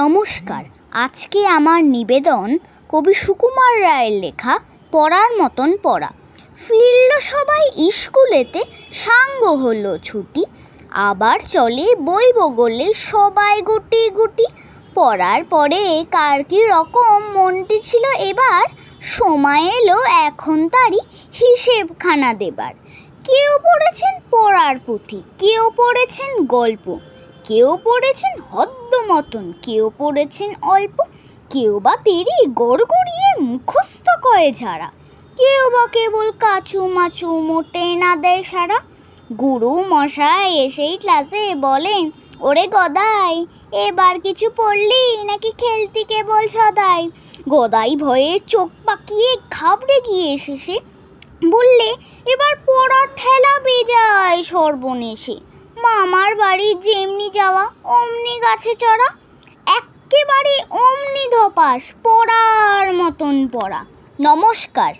নমস্কার আজকে আমার নিবেদন কবি সুকুমার রায়ের লেখা পড়ার মতন পড়া ফিরল সবাই স্কুলেতে সাঙ্গ হলো ছুটি আবার চলে বই বগলে সবাই গুটি গুটি পড়ার পরে কার কি রকম মনটি ছিল এবার সময় এলো এখন তারই হিসেবখানা দেবার কেউ পড়েছেন পড়ার পুঁথি কেউ পড়েছেন গল্প কেউ পড়েছেন হদ্দ মতন কেউ পড়েছেন অল্প কেউ বা তেরি গড় গড়িয়ে মুখস্থ কয়ে ঝাড়া কেউ বা কেবল কাচু মাছু মোটে না দেয় সারা গুরু মশাই এসেই ক্লাসে বলেন ওরে গদাই এবার কিছু পড়লি নাকি খেলতি কেবল সদাই গদাই ভয়ে চোখ পাকিয়ে ঘাবড়ে গিয়ে এসেছে বললে এবার পড়া ঠেলা বেজায় সর্বনেশে মামার বাড়ি যেমনি যাওয়া অমনি গাছে চড়া একেবারে অমনি ধপাস পড়ার মতন পড়া নমস্কার